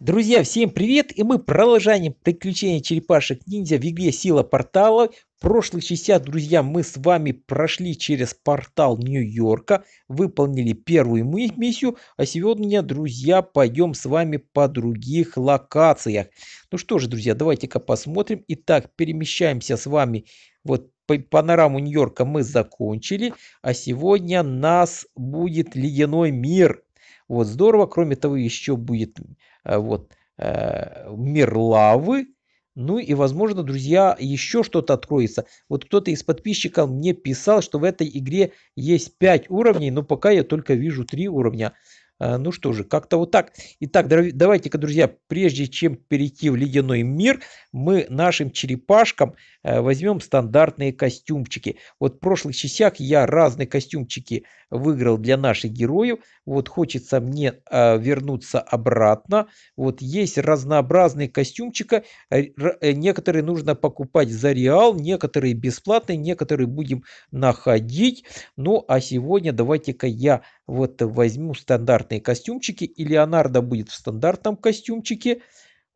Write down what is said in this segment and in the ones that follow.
Друзья, всем привет! И мы продолжаем приключения черепашек-ниндзя в игре «Сила портала». В прошлых частях, друзья, мы с вами прошли через портал Нью-Йорка, выполнили первую миссию, а сегодня, друзья, пойдем с вами по других локациях. Ну что же, друзья, давайте-ка посмотрим. Итак, перемещаемся с вами вот панораму Нью-Йорка мы закончили, а сегодня нас будет ледяной мир. Вот здорово, кроме того еще будет Э, вот, э, мир лавы. Ну и, возможно, друзья, еще что-то откроется. Вот кто-то из подписчиков мне писал, что в этой игре есть 5 уровней, но пока я только вижу 3 уровня. А, ну что же, как-то вот так. Итак, давайте-ка, друзья, прежде чем перейти в ледяной мир, мы нашим черепашкам э, возьмем стандартные костюмчики. Вот в прошлых частях я разные костюмчики выиграл для наших героев. Вот хочется мне э, вернуться обратно. Вот есть разнообразные костюмчика. Э, некоторые нужно покупать за реал, некоторые бесплатные, некоторые будем находить. Ну а сегодня давайте-ка я вот возьму стандартные костюмчики, и Леонардо будет в стандартном костюмчике.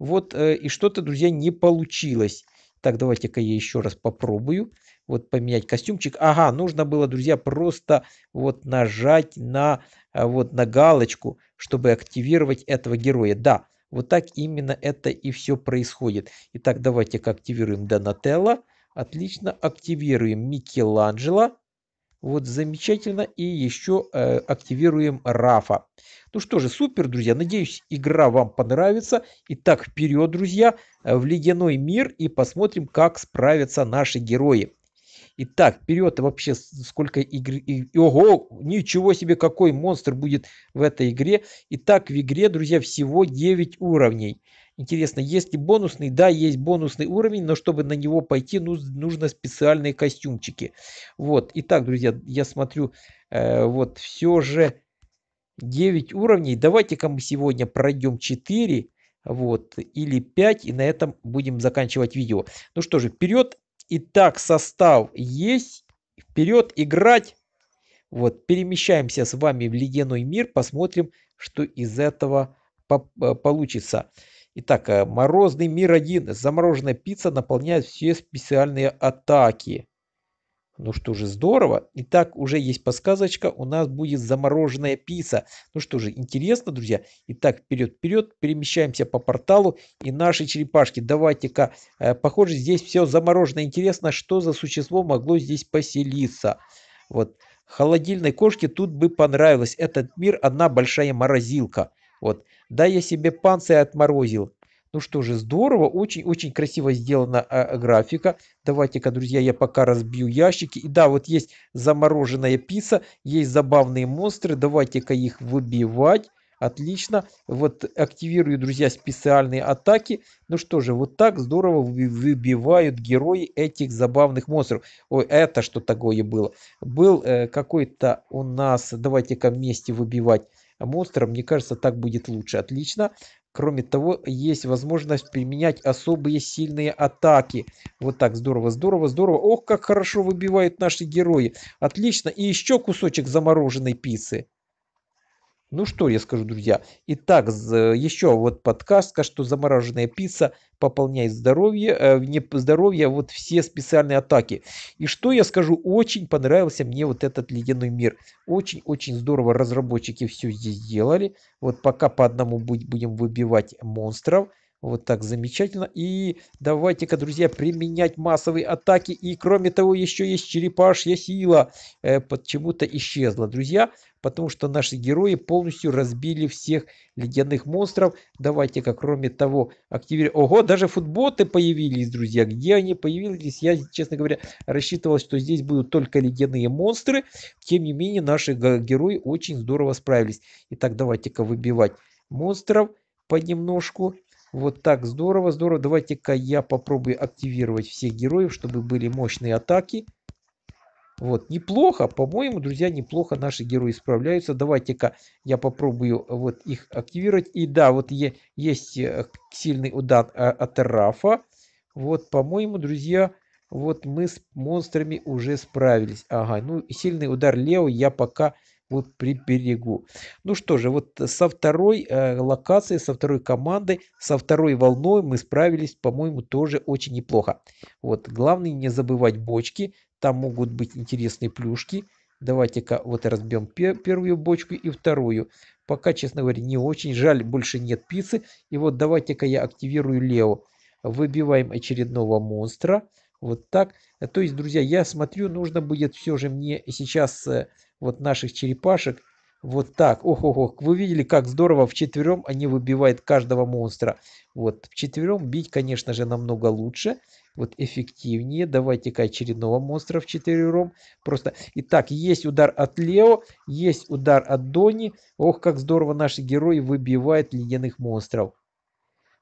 Вот, э, и что-то, друзья, не получилось. Так, давайте-ка я еще раз попробую. Вот поменять костюмчик. Ага, нужно было, друзья, просто вот нажать на, э, вот, на галочку, чтобы активировать этого героя. Да, вот так именно это и все происходит. Итак, давайте-ка активируем Донателло. Отлично, активируем Микеланджело. Вот замечательно. И еще э, активируем Рафа. Ну что же, супер, друзья. Надеюсь, игра вам понравится. Итак, вперед, друзья, э, в ледяной мир и посмотрим, как справятся наши герои. Итак, вперед вообще сколько игр... И, ого, ничего себе, какой монстр будет в этой игре. Итак, в игре, друзья, всего 9 уровней. Интересно, есть ли бонусный? Да, есть бонусный уровень, но чтобы на него пойти, ну, нужно специальные костюмчики. Вот. Итак, друзья, я смотрю, э, вот все же 9 уровней. Давайте-ка мы сегодня пройдем 4 вот, или 5, и на этом будем заканчивать видео. Ну что же, вперед, Итак, состав есть. Вперед играть. Вот, перемещаемся с вами в ледяной мир, посмотрим, что из этого по э, получится. Итак, э, морозный мир 1. Замороженная пицца наполняет все специальные атаки. Ну что же, здорово. Итак, уже есть подсказочка. У нас будет замороженная пицца. Ну что же, интересно, друзья. Итак, вперед-вперед. Перемещаемся по порталу. И наши черепашки. Давайте-ка. Э, похоже, здесь все заморожено. Интересно, что за существо могло здесь поселиться. Вот. Холодильной кошке тут бы понравилось. Этот мир одна большая морозилка. Вот. Да, я себе панцирь отморозил. Ну что же, здорово, очень-очень красиво сделана э, графика. Давайте-ка, друзья, я пока разбью ящики. И да, вот есть замороженная пицца, есть забавные монстры. Давайте-ка их выбивать. Отлично. Вот активирую, друзья, специальные атаки. Ну что же, вот так здорово выбивают герои этих забавных монстров. Ой, это что такое было? Был э, какой-то у нас... Давайте-ка вместе выбивать монстра. Мне кажется, так будет лучше. Отлично. Кроме того, есть возможность применять особые сильные атаки. Вот так, здорово, здорово, здорово. Ох, как хорошо выбивают наши герои. Отлично. И еще кусочек замороженной пиццы. Ну что я скажу, друзья. Итак, э, еще вот подсказка, что замороженная пицца пополняет здоровье, э, не здоровье, вот все специальные атаки. И что я скажу, очень понравился мне вот этот ледяной мир. Очень-очень здорово разработчики все здесь делали. Вот пока по одному будем выбивать монстров. Вот так замечательно. И давайте-ка, друзья, применять массовые атаки. И кроме того, еще есть черепашья сила. Э, почему-то исчезла. Друзья, потому что наши герои полностью разбили всех ледяных монстров. Давайте-ка, кроме того, активировать... Ого, даже футботы появились, друзья. Где они появились? Я, честно говоря, рассчитывал, что здесь будут только ледяные монстры. Тем не менее, наши герои очень здорово справились. Итак, давайте-ка выбивать монстров понемножку. Вот так, здорово, здорово. Давайте-ка я попробую активировать всех героев, чтобы были мощные атаки. Вот, неплохо, по-моему, друзья, неплохо наши герои справляются. Давайте-ка я попробую вот их активировать. И да, вот есть э, сильный удар э, от Рафа. Вот, по-моему, друзья, вот мы с монстрами уже справились. Ага, ну сильный удар Лео я пока вот приберегу. Ну что же, вот со второй э, локации, со второй командой, со второй волной мы справились, по-моему, тоже очень неплохо. Вот, главное не забывать бочки. Там могут быть интересные плюшки. Давайте-ка вот разбьем первую бочку и вторую. Пока, честно говоря, не очень. Жаль, больше нет пиццы. И вот давайте-ка я активирую Лео. Выбиваем очередного монстра. Вот так. То есть, друзья, я смотрю, нужно будет все же мне сейчас э, вот наших черепашек вот так. Ох, ох, ох. Вы видели, как здорово вчетвером они выбивают каждого монстра. Вот. Вчетвером бить, конечно же, намного лучше вот эффективнее. Давайте-ка очередного монстра в 4 ром. Просто, итак, есть удар от Лео, есть удар от Дони. Ох, как здорово наши герои выбивают ледяных монстров.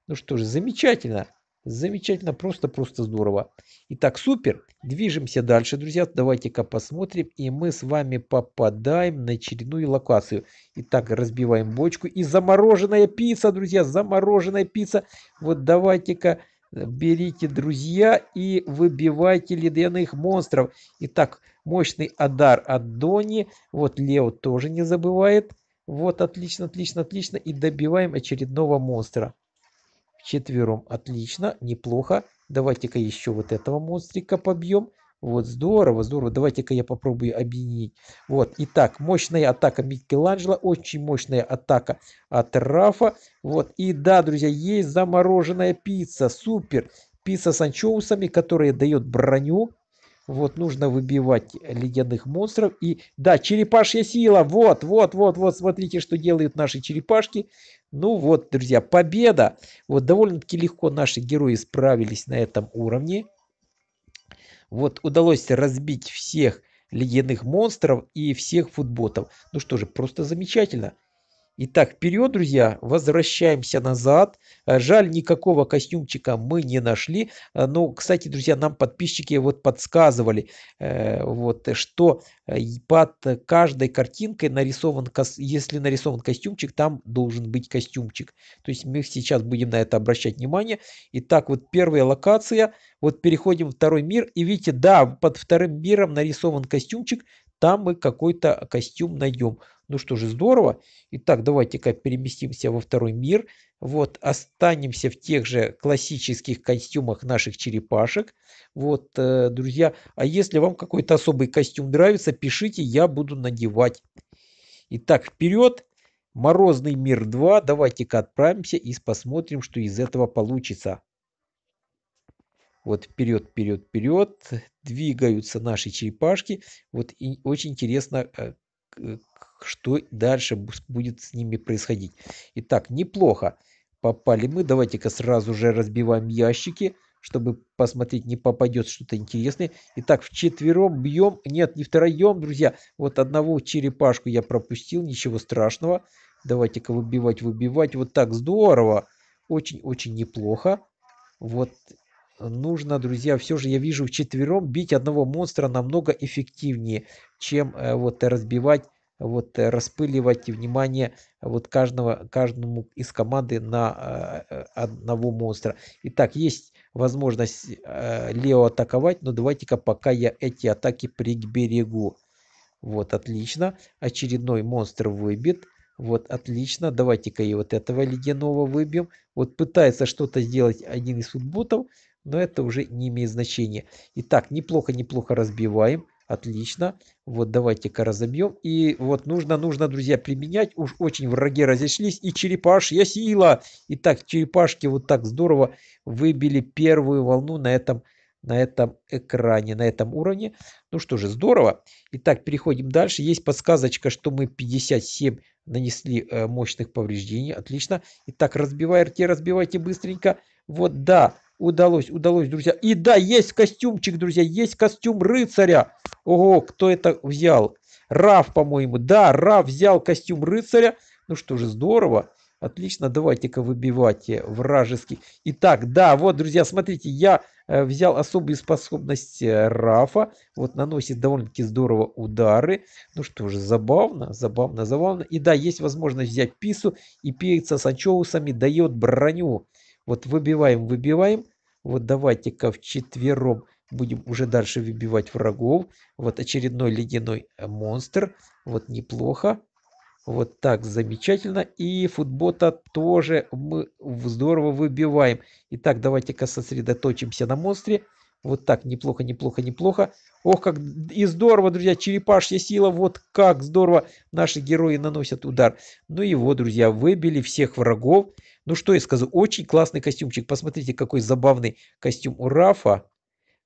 Ну что же, замечательно. Замечательно, просто-просто здорово. Итак, супер. Движемся дальше, друзья. Давайте-ка посмотрим. И мы с вами попадаем на очередную локацию. Итак, разбиваем бочку. И замороженная пицца, друзья. Замороженная пицца. Вот давайте-ка Берите друзья и выбивайте ледяных монстров. Итак, мощный Адар от Дони. Вот Лео тоже не забывает. Вот, отлично, отлично, отлично. И добиваем очередного монстра. Четвером. Отлично, неплохо. Давайте-ка еще вот этого монстрика побьем. Вот, здорово, здорово. Давайте-ка я попробую объединить. Вот, итак, мощная атака Микеланджело, очень мощная атака от Рафа. Вот, и да, друзья, есть замороженная пицца, супер. Пицца с анчоусами, которая дает броню. Вот, нужно выбивать ледяных монстров. И, да, черепашья сила, вот, вот, вот, вот, смотрите, что делают наши черепашки. Ну вот, друзья, победа. Вот, довольно-таки легко наши герои справились на этом уровне. Вот удалось разбить всех легендных монстров и всех футботов. Ну что же, просто замечательно. Итак, вперед, друзья, возвращаемся назад. Э, жаль, никакого костюмчика мы не нашли. Э, но, кстати, друзья, нам подписчики вот подсказывали, э, вот, что под каждой картинкой нарисован, если нарисован костюмчик, там должен быть костюмчик. То есть мы сейчас будем на это обращать внимание. Итак, вот первая локация. Вот переходим в второй мир. И видите, да, под вторым миром нарисован костюмчик. Там мы какой-то костюм найдем. Ну что же, здорово. Итак, давайте-ка переместимся во второй мир. Вот, останемся в тех же классических костюмах наших черепашек. Вот, э, друзья, а если вам какой-то особый костюм нравится, пишите, я буду надевать. Итак, вперед. Морозный мир 2. Давайте-ка отправимся и посмотрим, что из этого получится. Вот вперед, вперед, вперед. Двигаются наши черепашки. Вот и очень интересно, э, э, что дальше будет с ними происходить. Итак, неплохо попали мы. Давайте-ка сразу же разбиваем ящики, чтобы посмотреть, не попадет что-то интересное. Итак, вчетвером бьем. Нет, не втроем, друзья. Вот одного черепашку я пропустил, ничего страшного. Давайте-ка выбивать, выбивать. Вот так, здорово. Очень-очень неплохо. Вот нужно, друзья, все же я вижу, вчетвером бить одного монстра намного эффективнее, чем э, вот разбивать вот э, распыливать внимание вот каждого, каждому из команды на э, э, одного монстра. Итак, есть возможность Лео атаковать, но давайте-ка пока я эти атаки приберегу. Вот, отлично. Очередной монстр выбит. Вот, отлично. Давайте-ка и вот этого ледяного выбьем. Вот пытается что-то сделать один из футботов, но это уже не имеет значения. Итак, неплохо-неплохо разбиваем. Отлично. Вот давайте-ка разобьем. И вот нужно, нужно, друзья, применять. Уж очень враги разошлись. И черепашья сила. Итак, черепашки вот так здорово выбили первую волну на этом на этом экране, на этом уровне. Ну что же, здорово. Итак, переходим дальше. Есть подсказочка, что мы 57 нанесли э, мощных повреждений. Отлично. Итак, разбивай рте, разбивайте быстренько. Вот, да. Удалось, удалось, друзья. И да, есть костюмчик, друзья, есть костюм рыцаря. Ого, кто это взял? Раф, по-моему. Да, Раф взял костюм рыцаря. Ну что же, здорово. Отлично, давайте-ка выбивайте э, вражеских. Итак, да, вот, друзья, смотрите, я э, взял особые способности э, Рафа. Вот, наносит довольно-таки здорово удары. Ну что же, забавно, забавно, забавно. И да, есть возможность взять пису. И пицца с анчоусами дает броню. Вот, выбиваем, выбиваем. Вот давайте-ка вчетвером будем уже дальше выбивать врагов. Вот очередной ледяной э, монстр. Вот неплохо. Вот так замечательно. И футбота тоже мы здорово выбиваем. Итак, давайте-ка сосредоточимся на монстре. Вот так, неплохо, неплохо, неплохо. Ох, как и здорово, друзья, черепашья сила, вот как здорово наши герои наносят удар. Ну и вот, друзья, выбили всех врагов. Ну что я скажу, очень классный костюмчик. Посмотрите, какой забавный костюм у Рафа.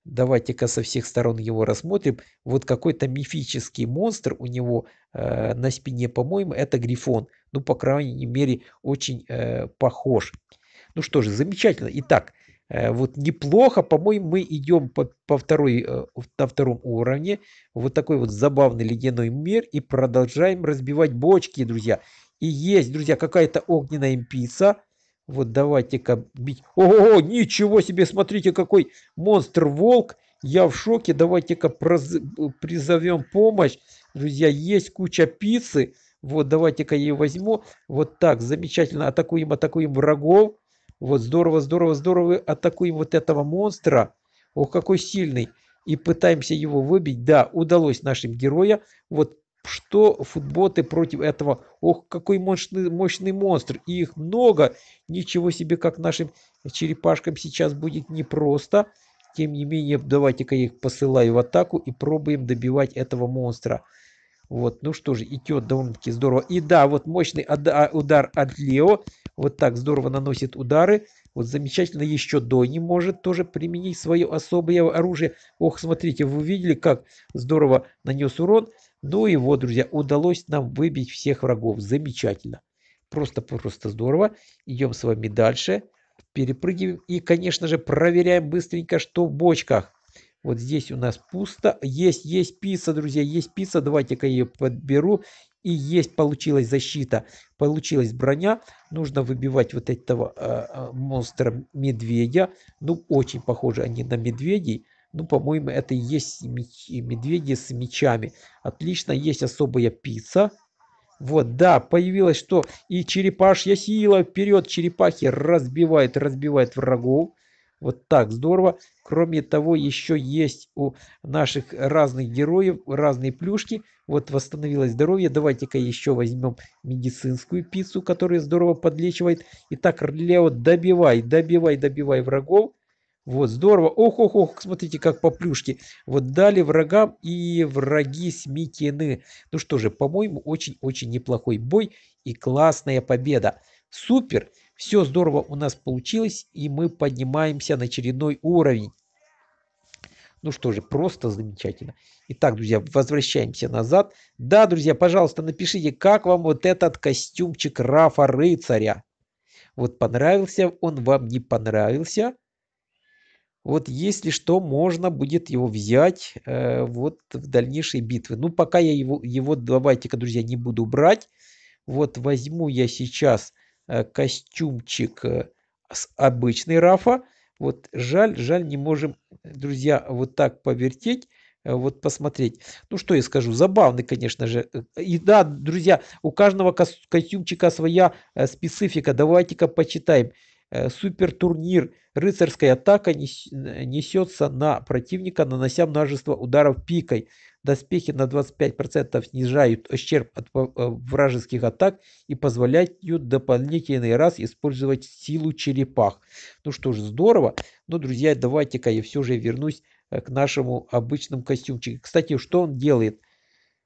Давайте-ка со всех сторон его рассмотрим. Вот какой-то мифический монстр у него э, на спине, по-моему, это Грифон. Ну, по крайней мере, очень э, похож. Ну что же, замечательно. Итак, Э, вот неплохо, по-моему, мы идем по, по второй, э, на втором уровне. Вот такой вот забавный ледяной мир. И продолжаем разбивать бочки, друзья. И есть, друзья, какая-то огненная импица. Вот давайте-ка бить. Ого, ничего себе, смотрите, какой монстр-волк. Я в шоке. Давайте-ка э, призовем помощь. Друзья, есть куча пиццы. Вот, давайте-ка я ее возьму. Вот так, замечательно. Атакуем, атакуем врагов. Вот здорово, здорово, здорово, атакуем вот этого монстра. Ох, какой сильный. И пытаемся его выбить. Да, удалось нашим героя. Вот что футботы против этого. Ох, какой мощный, мощный монстр. И их много. Ничего себе, как нашим черепашкам сейчас будет непросто. Тем не менее, давайте-ка я их посылаю в атаку и пробуем добивать этого монстра. Вот, ну что же, идет довольно-таки здорово. И да, вот мощный а, удар от Лео. Вот так здорово наносит удары. Вот замечательно еще Дойни может тоже применить свое особое оружие. Ох, смотрите, вы видели, как здорово нанес урон. Ну и вот, друзья, удалось нам выбить всех врагов. Замечательно. Просто-просто здорово. Идем с вами дальше. Перепрыгиваем и, конечно же, проверяем быстренько, что в бочках. Вот здесь у нас пусто. Есть, есть пицца, друзья, есть пицца. Давайте-ка ее подберу и есть получилась защита, получилась броня. Нужно выбивать вот этого э, э, монстра медведя. Ну, очень похожи они на медведей. Ну, по-моему, это и есть меч, медведи с мечами. Отлично, есть особая пицца. Вот, да, появилось что? И черепашья сила вперед, черепахи разбивает, разбивает врагов. Вот так здорово. Кроме того, еще есть у наших разных героев разные плюшки – вот восстановилось здоровье. Давайте-ка еще возьмем медицинскую пиццу, которая здорово подлечивает. Итак, Лео, добивай, добивай, добивай врагов. Вот, здорово. Ох, ох, ох, смотрите, как по плюшке. Вот дали врагам, и враги сметены. Ну что же, по-моему, очень-очень неплохой бой и классная победа. Супер! Все здорово у нас получилось, и мы поднимаемся на очередной уровень. Ну что же, просто замечательно. Итак, друзья, возвращаемся назад. Да, друзья, пожалуйста, напишите, как вам вот этот костюмчик Рафа Рыцаря. Вот понравился он вам, не понравился. Вот если что, можно будет его взять э, вот в дальнейшие битвы. Ну, пока я его, его давайте-ка, друзья, не буду брать. Вот возьму я сейчас э, костюмчик э, с обычной Рафа. Вот жаль, жаль, не можем, друзья, вот так повертеть, э, вот посмотреть. Ну, что я скажу, забавный, конечно же. Э, и да, друзья, у каждого костюмчика своя э, специфика. Давайте-ка почитаем. Супер турнир. Рыцарская атака несется на противника, нанося множество ударов пикой. Доспехи на 25% снижают ущерб от э, вражеских атак и позволяют дополнительный раз использовать силу черепах. Ну что ж, здорово. Но, друзья, давайте-ка я все же вернусь э, к нашему обычному костюмчику. Кстати, что он делает?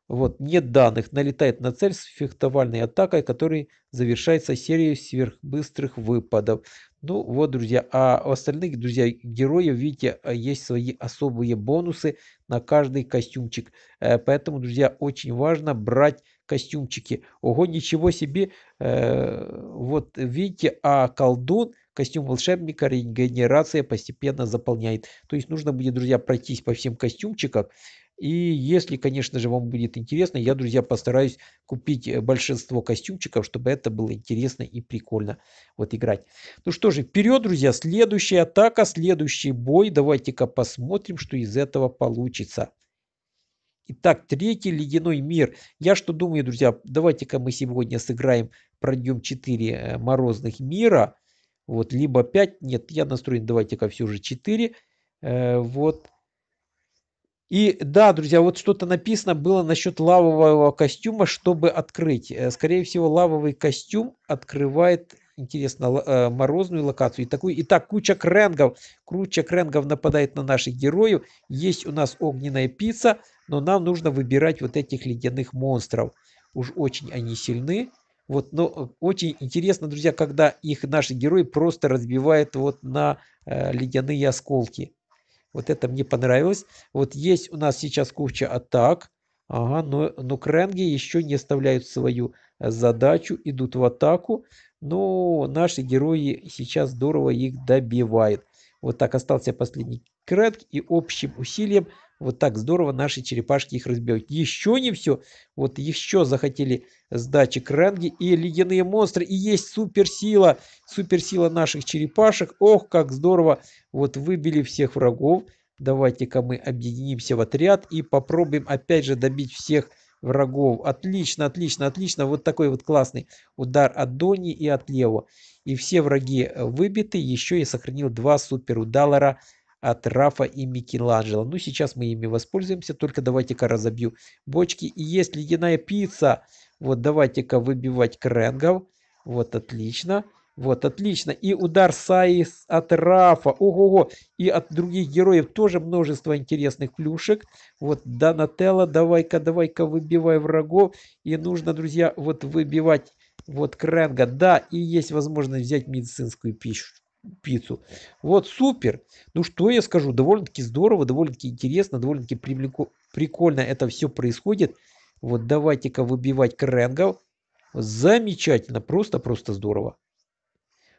Вот, нет данных. Налетает на цель с фехтовальной атакой, который завершается серией сверхбыстрых выпадов. Ну вот, друзья, а у остальных, друзья, героев, видите, а, есть свои особые бонусы на каждый костюмчик. Э, поэтому, друзья, очень важно брать костюмчики. Ого, ничего себе! Э, вот, видите, а колдун костюм волшебника регенерация постепенно заполняет. То есть нужно будет, друзья, пройтись по всем костюмчикам и если, конечно же, вам будет интересно, я, друзья, постараюсь купить э, большинство костюмчиков, чтобы это было интересно и прикольно вот играть. Ну что же, вперед, друзья, следующая атака, следующий бой. Давайте-ка посмотрим, что из этого получится. Итак, третий ледяной мир. Я что думаю, друзья, давайте-ка мы сегодня сыграем, пройдем 4 э, морозных мира. Вот, либо 5. Нет, я настроен, давайте-ка все же 4. Э, вот. И да, друзья, вот что-то написано было насчет лавового костюма, чтобы открыть. Э, скорее всего, лавовый костюм открывает интересно, э, морозную локацию. И, такой, и так, куча кренгов. Куча кренгов нападает на наших героев. Есть у нас огненная пицца, но нам нужно выбирать вот этих ледяных монстров. Уж очень они сильны. Вот, но э, очень интересно, друзья, когда их наши герои просто разбивают вот на э, ледяные осколки. Вот это мне понравилось. Вот есть у нас сейчас куча атак. Ага, но, но кренги еще не оставляют свою э, задачу, идут в атаку. Но наши герои сейчас здорово их добивают. Вот так остался последний кренг. И общим усилием вот так здорово наши черепашки их разбивают. Еще не все. Вот еще захотели сдачи кранги и ледяные монстры. И есть суперсила. Суперсила наших черепашек. Ох, как здорово. Вот выбили всех врагов. Давайте-ка мы объединимся в отряд и попробуем опять же добить всех врагов. Отлично, отлично, отлично. Вот такой вот классный удар от Дони и от Лео. И все враги э, выбиты. Еще я сохранил два супер удалора от Рафа и Микеланджело. Ну, сейчас мы ими воспользуемся, только давайте-ка разобью бочки. И есть ледяная пицца. Вот, давайте-ка выбивать кренгов. Вот, отлично. Вот, отлично. И удар Саи от Рафа. Ого-го. И от других героев тоже множество интересных плюшек. Вот, Донателло, давай-ка, давай-ка выбивай врагов. И нужно, друзья, вот выбивать вот Кренга. Да, и есть возможность взять медицинскую пищу пиццу. Вот супер. Ну что я скажу, довольно-таки здорово, довольно-таки интересно, довольно-таки прикольно это все происходит. Вот давайте-ка выбивать крэнгов. Замечательно, просто-просто здорово.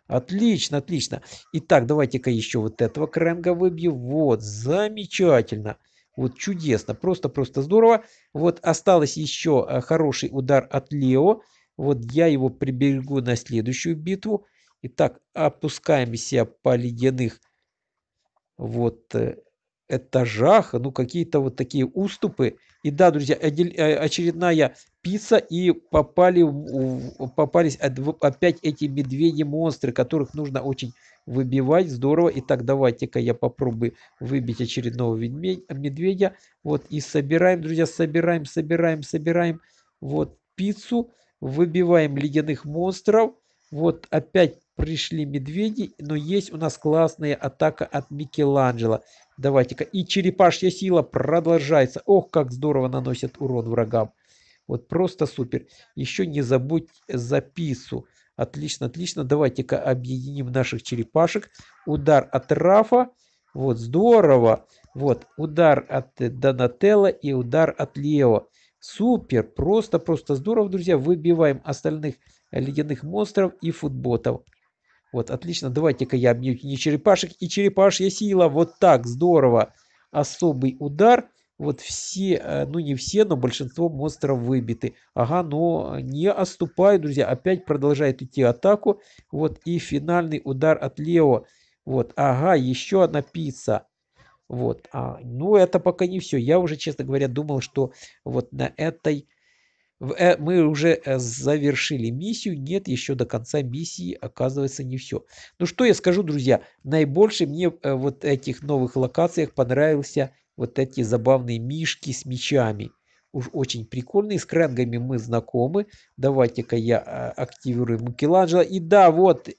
Отлично, отлично. Итак, давайте-ка еще вот этого кренга выбью. Вот, замечательно. Вот чудесно, просто-просто здорово. Вот осталось еще э, хороший удар от Лео. Вот я его приберегу на следующую битву. Итак, опускаемся по ледяных вот э, этажах, ну какие-то вот такие уступы. И да, друзья, э, очередная пицца и попали, попались опять эти медведи-монстры, которых нужно очень выбивать. Здорово. Итак, давайте-ка я попробую выбить очередного медведя. Вот и собираем, друзья, собираем, собираем, собираем вот пиццу. Выбиваем ледяных монстров. Вот опять пришли медведи, но есть у нас классная атака от Микеланджело. Давайте-ка. И черепашья сила продолжается. Ох, как здорово наносят урон врагам. Вот просто супер. Еще не забудь запису. Отлично, отлично. Давайте-ка объединим наших черепашек. Удар от Рафа. Вот, здорово. Вот, удар от Донателло и удар от Лео. Супер, просто-просто здорово, друзья. Выбиваем остальных ледяных монстров и футботов. Вот, отлично. Давайте-ка я бью не черепашек. И черепашья сила. Вот так, здорово. Особый удар. Вот все, э, ну не все, но большинство монстров выбиты. Ага, но не отступает, друзья. Опять продолжает идти атаку. Вот и финальный удар от Лео. Вот, ага, еще одна пицца. Вот, а, ну это пока не все. Я уже, честно говоря, думал, что вот на этой Э, мы уже э, завершили миссию. Нет, еще до конца миссии, оказывается, не все. Ну что я скажу, друзья, наибольше мне э, вот этих новых локациях понравился вот эти забавные мишки с мечами. Уж очень прикольные. С крэнгами мы знакомы. Давайте-ка я активирую Микеланджело. И да, вот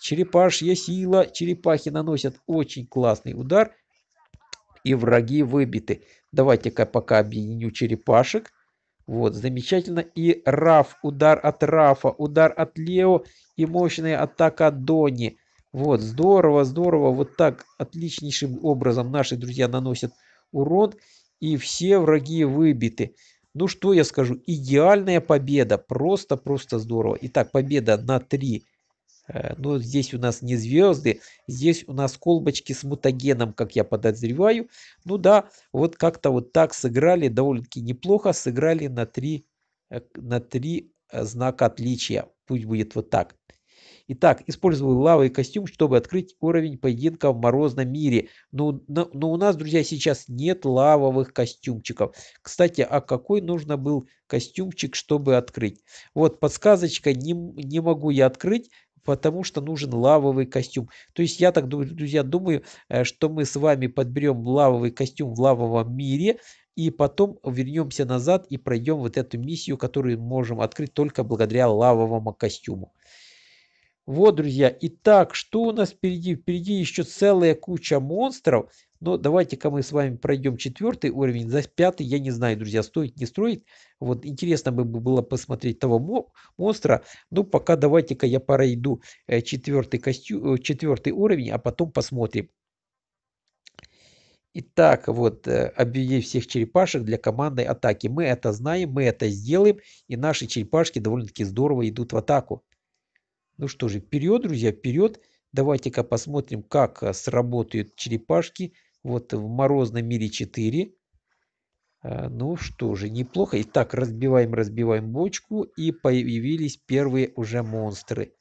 черепашья сила. Черепахи наносят очень классный удар. И враги выбиты. Давайте-ка пока объединю черепашек. Вот, замечательно. И Раф, удар от Рафа, удар от Лео и мощная атака от Дони. Вот, здорово, здорово. Вот так отличнейшим образом наши друзья наносят урон. И все враги выбиты. Ну что я скажу, идеальная победа. Просто-просто здорово. Итак, победа на 3 Э, но здесь у нас не звезды, здесь у нас колбочки с мутагеном, как я подозреваю. Ну да, вот как-то вот так сыграли, довольно-таки неплохо сыграли на три, э, на три э, знака отличия. Пусть будет вот так. Итак, использовал лавовый костюм, чтобы открыть уровень поединка в морозном мире. Но, ну, но, но у нас, друзья, сейчас нет лавовых костюмчиков. Кстати, а какой нужно был костюмчик, чтобы открыть? Вот подсказочка, не, не могу я открыть потому что нужен лавовый костюм. То есть я так, друзья, думаю, э, что мы с вами подберем лавовый костюм в лавовом мире, и потом вернемся назад и пройдем вот эту миссию, которую можем открыть только благодаря лавовому костюму. Вот, друзья, итак, что у нас впереди? Впереди еще целая куча монстров. Но давайте-ка мы с вами пройдем четвертый уровень, за пятый, я не знаю, друзья, стоит, не стоит. Вот интересно бы было посмотреть того монстра. Но ну, пока давайте-ка я пройду э, четвертый, костю э, четвертый уровень, а потом посмотрим. Итак, вот, э, объявив всех черепашек для командной атаки. Мы это знаем, мы это сделаем, и наши черепашки довольно-таки здорово идут в атаку. Ну что же, вперед, друзья, вперед. Давайте-ка посмотрим, как сработают черепашки. Черепашки. Вот в морозном мире 4. А, ну что же, неплохо. Итак, разбиваем, разбиваем бочку. И появились первые уже монстры.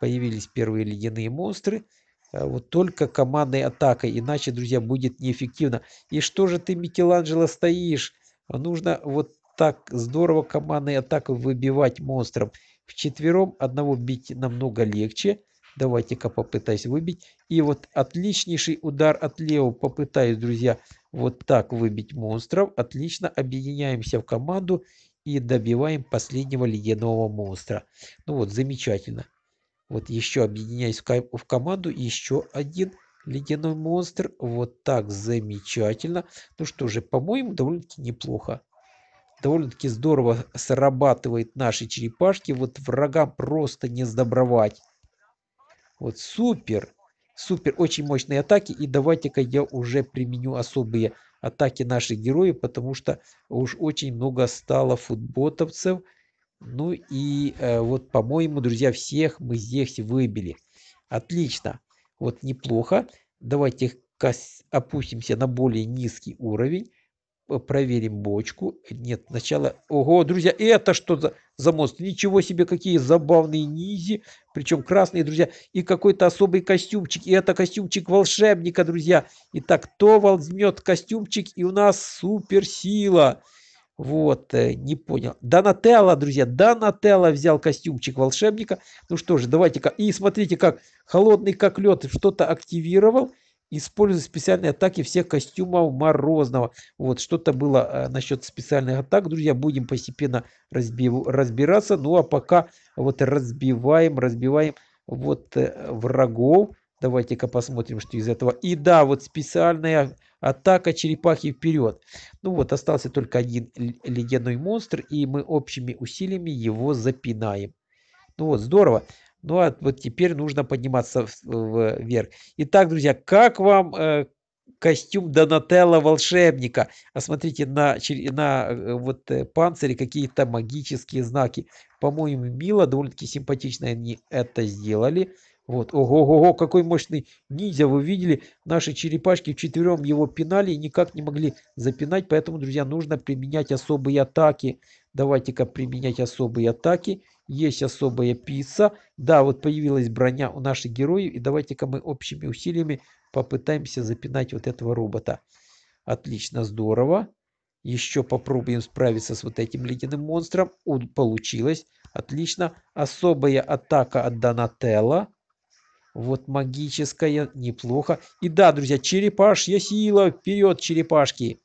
Появились первые ледяные монстры. А, вот только командной атакой, иначе, друзья, будет неэффективно. И что же ты, Микеланджело, стоишь? Нужно вот так здорово командной атакой выбивать монстров. Вчетвером одного бить намного легче. Давайте-ка попытаюсь выбить. И вот отличнейший удар от левого попытаюсь, друзья, вот так выбить монстров. Отлично, объединяемся в команду и добиваем последнего ледяного монстра. Ну вот, замечательно. Вот еще объединяюсь в, команду, еще один ледяной монстр. Вот так, замечательно. Ну что же, по-моему, довольно-таки неплохо довольно-таки здорово срабатывает наши черепашки. Вот врагам просто не сдобровать. Вот супер, супер, очень мощные атаки. И давайте-ка я уже применю особые атаки наших героев, потому что уж очень много стало футботовцев. Ну и э, вот, по-моему, друзья, всех мы здесь выбили. Отлично. Вот неплохо. Давайте опустимся на более низкий уровень проверим бочку. Нет, сначала... Ого, друзья, это что за, за мост? Ничего себе, какие забавные низи. Причем красные, друзья. И какой-то особый костюмчик. И это костюмчик волшебника, друзья. Итак, кто возьмет костюмчик? И у нас суперсила. Вот, э, не понял. Донателло, друзья, Донателло взял костюмчик волшебника. Ну что же, давайте-ка. И смотрите, как холодный как лед что-то активировал используя специальные атаки всех костюмов Морозного. Вот, что-то было э, насчет специальных атак. Друзья, будем постепенно разбив... разбираться. Ну, а пока вот разбиваем, разбиваем вот э, врагов. Давайте-ка посмотрим, что из этого. И да, вот специальная атака черепахи вперед. Ну вот, остался только один ледяной монстр, и мы общими усилиями его запинаем. Ну вот, здорово. Ну а вот теперь нужно подниматься вверх. Итак, друзья, как вам э, костюм Донателла волшебника? Осмотрите на, на э, вот э, панцире какие-то магические знаки. По-моему, мило, довольно-таки симпатично они это сделали. Вот, ого-го-го, какой мощный ниндзя, вы видели, наши черепашки вчетвером его пинали и никак не могли запинать, поэтому, друзья, нужно применять особые атаки. Давайте-ка применять особые атаки есть особая пицца. Да, вот появилась броня у наших героев. И давайте-ка мы общими усилиями попытаемся запинать вот этого робота. Отлично, здорово. Еще попробуем справиться с вот этим ледяным монстром. Он получилось. Отлично. Особая атака от Донателла. Вот магическая. Неплохо. И да, друзья, черепашья сила. Вперед, черепашки.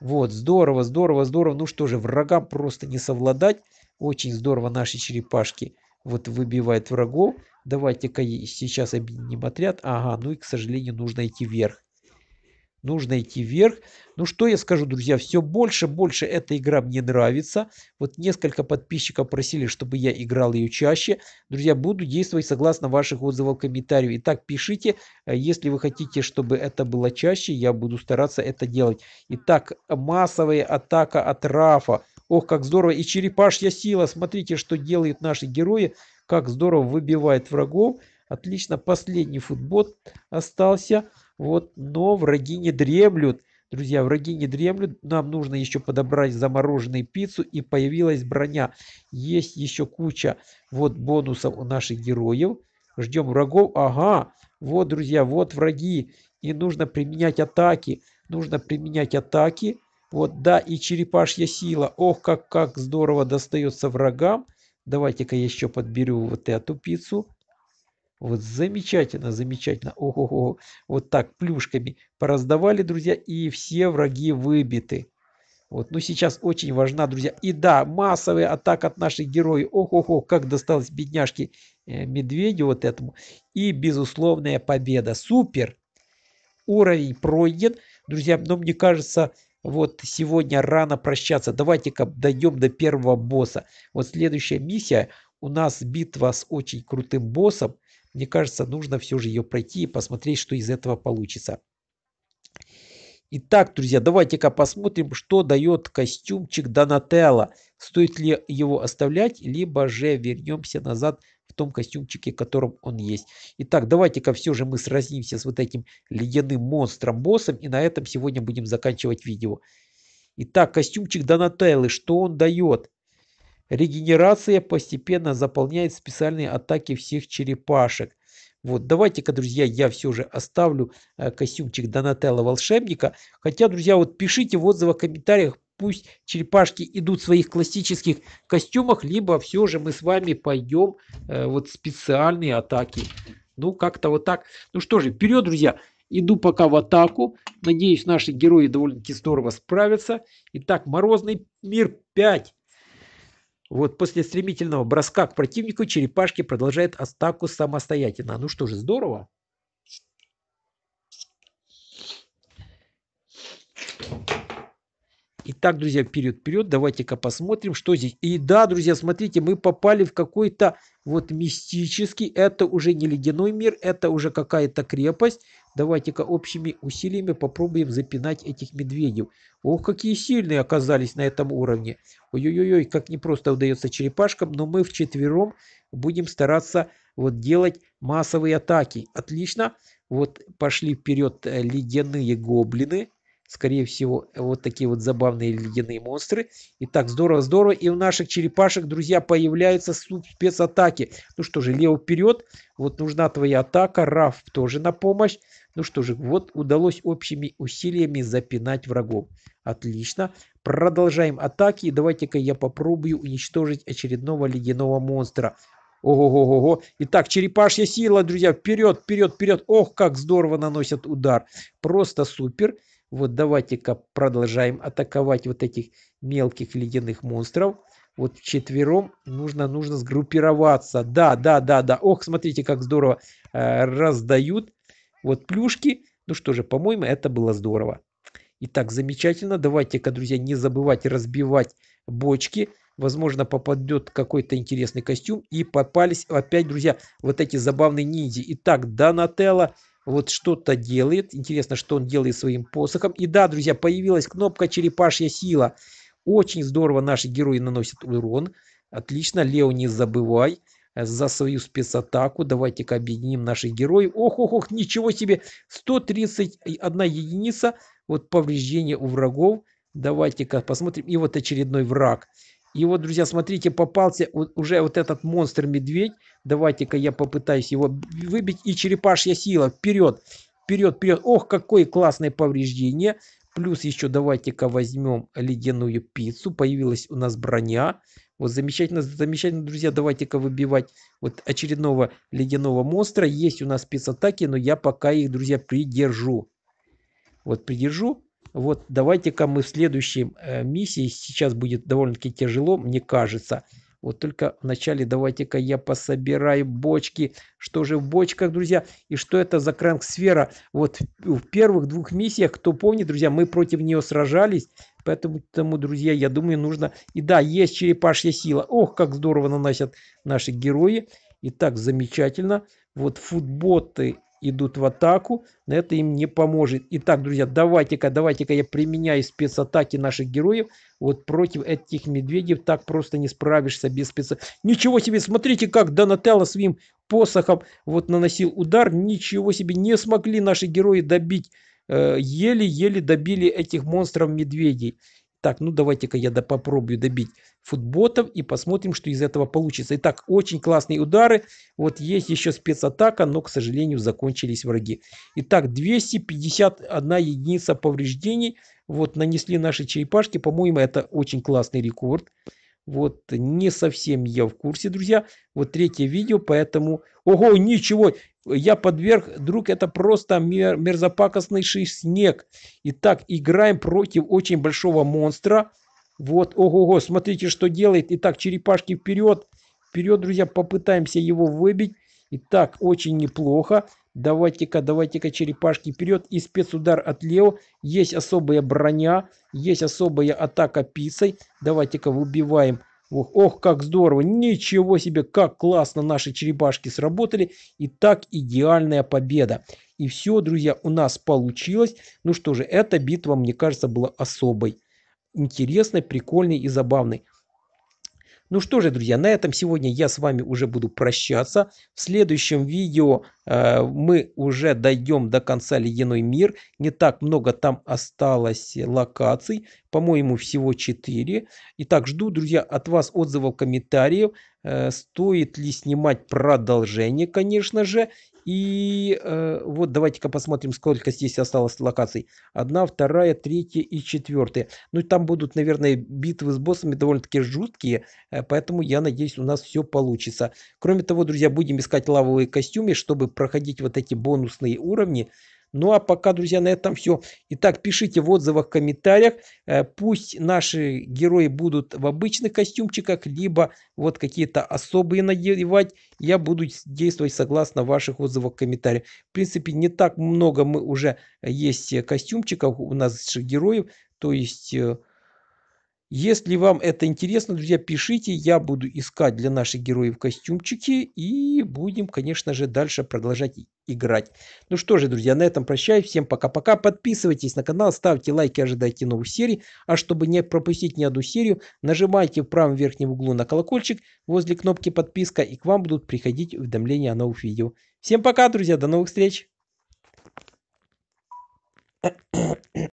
Вот, здорово, здорово, здорово. Ну что же, врагам просто не совладать. Очень здорово наши черепашки вот выбивают врагов. Давайте-ка сейчас объединим отряд. Ага, ну и, к сожалению, нужно идти вверх. Нужно идти вверх. Ну что я скажу, друзья, все больше, больше эта игра мне нравится. Вот несколько подписчиков просили, чтобы я играл ее чаще. Друзья, буду действовать согласно ваших отзывов, комментариев. Итак, пишите, э, если вы хотите, чтобы это было чаще, я буду стараться это делать. Итак, массовая атака от Рафа. Ох, как здорово! И черепашья сила! Смотрите, что делают наши герои. Как здорово выбивает врагов. Отлично, последний футбол остался. Вот, но враги не дремлют. Друзья, враги не дремлют. Нам нужно еще подобрать замороженную пиццу. И появилась броня. Есть еще куча вот бонусов у наших героев. Ждем врагов. Ага, вот, друзья, вот враги. И нужно применять атаки. Нужно применять атаки. Вот, да, и черепашья сила. Ох, как, как здорово достается врагам. Давайте-ка я еще подберу вот эту пиццу. Вот замечательно, замечательно. Ого-го. Вот так плюшками пораздавали, друзья, и все враги выбиты. Вот, ну сейчас очень важна, друзья. И да, массовая атака от наших героев. Ох-ох-ох, как досталось бедняжке э, медведю вот этому. И безусловная победа. Супер! Уровень пройден. Друзья, но мне кажется, вот сегодня рано прощаться. Давайте-ка дойдем до первого босса. Вот следующая миссия. У нас битва с очень крутым боссом. Мне кажется, нужно все же ее пройти и посмотреть, что из этого получится. Итак, друзья, давайте-ка посмотрим, что дает костюмчик Донателло. Стоит ли его оставлять, либо же вернемся назад том костюмчике, в котором он есть. Итак, давайте-ка все же мы сразимся с вот этим ледяным монстром-боссом, и на этом сегодня будем заканчивать видео. Итак, костюмчик Донателлы, что он дает? Регенерация постепенно заполняет специальные атаки всех черепашек. Вот, давайте-ка, друзья, я все же оставлю э, костюмчик Донателло волшебника. Хотя, друзья, вот пишите в отзывах, в комментариях, пусть черепашки идут в своих классических костюмах, либо все же мы с вами пойдем э, вот специальные атаки. Ну, как-то вот так. Ну что же, вперед, друзья. Иду пока в атаку. Надеюсь, наши герои довольно-таки здорово справятся. Итак, Морозный мир 5. Вот после стремительного броска к противнику черепашки продолжает атаку самостоятельно. Ну что же, здорово. Итак, друзья, вперед-вперед, давайте-ка посмотрим, что здесь. И да, друзья, смотрите, мы попали в какой-то вот мистический, это уже не ледяной мир, это уже какая-то крепость. Давайте-ка общими усилиями попробуем запинать этих медведев. Ох, какие сильные оказались на этом уровне. Ой-ой-ой, как непросто удается черепашкам, но мы вчетвером будем стараться вот делать массовые атаки. Отлично. Вот пошли вперед э, ледяные гоблины скорее всего, вот такие вот забавные ледяные монстры. Итак, здорово-здорово. И у наших черепашек, друзья, появляются спецатаки. Ну что же, Лео вперед. Вот нужна твоя атака. Раф тоже на помощь. Ну что же, вот удалось общими усилиями запинать врагов. Отлично. Продолжаем атаки. Давайте-ка я попробую уничтожить очередного ледяного монстра. Ого-го-го-го. Итак, черепашья сила, друзья, вперед, вперед, вперед. Ох, как здорово наносят удар. Просто супер. Супер. Вот давайте-ка продолжаем атаковать вот этих мелких ледяных монстров. Вот четвером нужно, нужно сгруппироваться. Да, да, да, да. Ох, смотрите, как здорово э, раздают. Вот плюшки. Ну что же, по-моему, это было здорово. Итак, замечательно. Давайте-ка, друзья, не забывать разбивать бочки. Возможно, попадет какой-то интересный костюм. И попались опять, друзья, вот эти забавные ниндзя. Итак, Донателло вот что-то делает. Интересно, что он делает своим посохом. И да, друзья, появилась кнопка «Черепашья сила». Очень здорово наши герои наносят урон. Отлично, Лео, не забывай э, за свою спецатаку. Давайте-ка объединим наших героев. Ох, ох, ох, ничего себе! 131 единица. Вот повреждение у врагов. Давайте-ка посмотрим. И вот очередной враг. И вот, друзья, смотрите, попался уже вот этот монстр-медведь. Давайте-ка я попытаюсь его выбить. И черепашья сила. Вперед, вперед, вперед. Ох, какое классное повреждение. Плюс еще давайте-ка возьмем ледяную пиццу. Появилась у нас броня. Вот замечательно, замечательно, друзья. Давайте-ка выбивать вот очередного ледяного монстра. Есть у нас спецатаки, но я пока их, друзья, придержу. Вот придержу. Вот давайте-ка мы в следующей э, миссии, сейчас будет довольно-таки тяжело, мне кажется. Вот только вначале давайте-ка я пособираю бочки. Что же в бочках, друзья? И что это за кранк-сфера? Вот в первых двух миссиях, кто помнит, друзья, мы против нее сражались. Поэтому, друзья, я думаю, нужно... И да, есть черепашья сила. Ох, как здорово наносят наши герои. И так замечательно. Вот футботы идут в атаку, но это им не поможет. Итак, друзья, давайте-ка, давайте-ка я применяю спецатаки наших героев. Вот против этих медведев так просто не справишься без спеца... Ничего себе, смотрите, как Донателло своим посохом вот наносил удар. Ничего себе, не смогли наши герои добить э, еле-еле добили этих монстров-медведей. Так, ну давайте-ка я да попробую добить футботов и посмотрим, что из этого получится. Итак, очень классные удары. Вот есть еще спецатака, но, к сожалению, закончились враги. Итак, 251 единица повреждений. Вот нанесли наши черепашки. По-моему, это очень классный рекорд. Вот не совсем я в курсе, друзья. Вот третье видео, поэтому... Ого, ничего! Я подверг, друг, это просто мер, мерзопакостный снег. Итак, играем против очень большого монстра. Вот, ого-го, смотрите, что делает. Итак, черепашки вперед. Вперед, друзья, попытаемся его выбить. Итак, очень неплохо. Давайте-ка, давайте-ка, черепашки вперед. И спецудар от Лео. Есть особая броня. Есть особая атака пиццей. Давайте-ка выбиваем. Ох, ох, как здорово. Ничего себе, как классно наши черепашки сработали. И так идеальная победа. И все, друзья, у нас получилось. Ну что же, эта битва, мне кажется, была особой. Интересной, прикольной и забавной. Ну что же, друзья, на этом сегодня я с вами уже буду прощаться. В следующем видео э, мы уже дойдем до конца Ледяной мир. Не так много там осталось локаций. По-моему, всего 4. Итак, жду, друзья, от вас отзывов, комментариев. Э, стоит ли снимать продолжение, конечно же. И э, вот давайте-ка посмотрим, сколько здесь осталось локаций. Одна, вторая, третья и четвертая. Ну и там будут, наверное, битвы с боссами довольно-таки жуткие, э, поэтому я надеюсь, у нас все получится. Кроме того, друзья, будем искать лавовые костюмы, чтобы проходить вот эти бонусные уровни. Ну а пока, друзья, на этом все. Итак, пишите в отзывах, комментариях. Э, пусть наши герои будут в обычных костюмчиках, либо вот какие-то особые надевать. Я буду действовать согласно ваших отзывов, комментариев. В принципе, не так много мы уже э, есть э, костюмчиков у наших героев. То есть если вам это интересно, друзья, пишите. Я буду искать для наших героев костюмчики. И будем, конечно же, дальше продолжать играть. Ну что же, друзья, на этом прощаюсь. Всем пока-пока. Подписывайтесь на канал, ставьте лайки, ожидайте новых серий. А чтобы не пропустить ни одну серию, нажимайте в правом верхнем углу на колокольчик возле кнопки подписка. И к вам будут приходить уведомления о новых видео. Всем пока, друзья. До новых встреч.